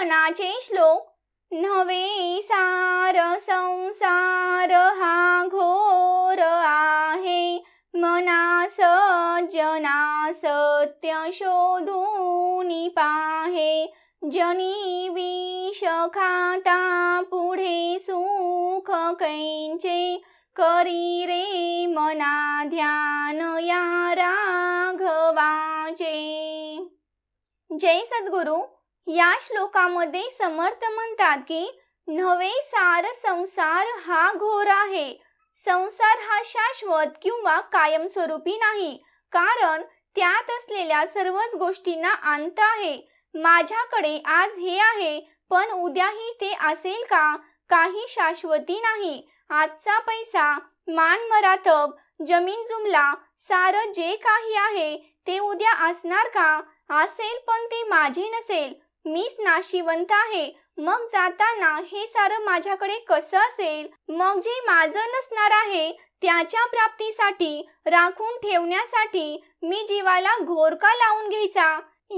मनाचे श्लोक नवे सार संसार हा घोर आहे मनास जना सत्य शोधून पाहे जनी विष खाता पुढे सुख कैंचे करी रे मना ध्यान या राघवाचे जय सद्गुरू या श्लोकामध्ये समर्थ म्हणतात की नव्हे सार संसार हा घोर आहे संसार हा शाश्वत किंवा कायमस्वरूपी नाही कारण त्यात असलेल्या सर्वच गोष्टींना अंत आहे माझ्याकडे आज हे आहे पण उद्याही ते असेल का काही शाश्वती नाही आजचा पैसा मान मरातब जमीन जुमला सारं जे काही आहे ते उद्या असणार का असेल पण ते माझे नसेल मीच नाशिवंत आहे मग जाताना हे सारं माझ्याकडे कसं असेल मग जे माझं नसणार आहे त्याच्या प्राप्तीसाठी राखून ठेवण्यासाठी मी जीवाला घोरका लावून घ्यायचा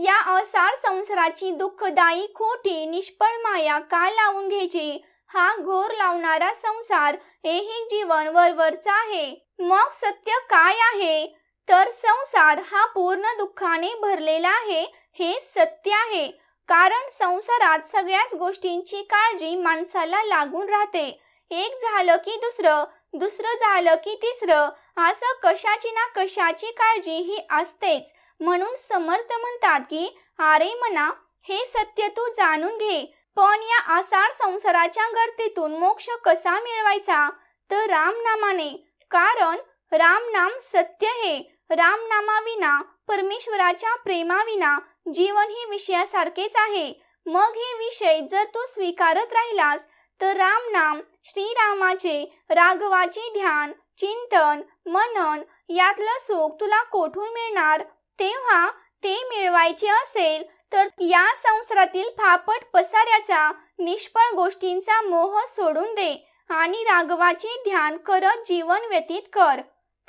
या असार संसाराची दुःखदायी खोटी निष्फळ माया का लावून घ्यायची हा घोर लावणारा संसार हेही जीवन वरवरचा आहे मग सत्य काय आहे तर संसार हा पूर्ण दुःखाने भरलेला आहे हे सत्य आहे कारण संसारात सगळ्याच गोष्टींची काळजी माणसाला लागून राहते एक झालं की दुसरं दुसरं झालं की तिसरं असं कशाची ना कशाची काळजी ही असतेच म्हणून समर्थ म्हणतात की आरे मना हे सत्य तू जाणून घे पण या आसार संसाराच्या गर्दीतून मोक्ष कसा मिळवायचा तर रामनामाने कारण रामनाम सत्य हे रामनामाविना परमेश्वराच्या प्रेमाविना जीवन हे विषयासारखेच आहे मग हे विषय जर तू स्वीकारत राहिलास तर राम नाम श्रीरामाचे राघवाचे ध्यान चिंतन मनन यातलं सुख तुला कोठून मिळणार तेव्हा ते मिळवायचे असेल तर या संसारातील फापट पसाऱ्याचा निष्फळ गोष्टींचा मोह सोडून दे आणि राघवाचे ध्यान करत जीवन व्यतीत कर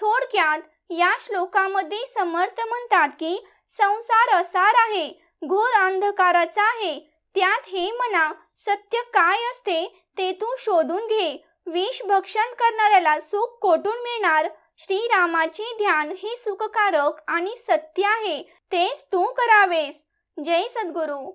थोडक्यात या श्लोकामध्ये समर्थ म्हणतात की संसार असार आहे घोर अंधकाराचा आहे त्यात हे म्हणा सत्य काय असते ते तू शोधून घे विष भक्षण करणाऱ्याला सुख कोठून मिळणार श्रीरामाचे ध्यान हे सुखकारक आणि सत्य आहे तेच तू करावेस जय सद्गुरू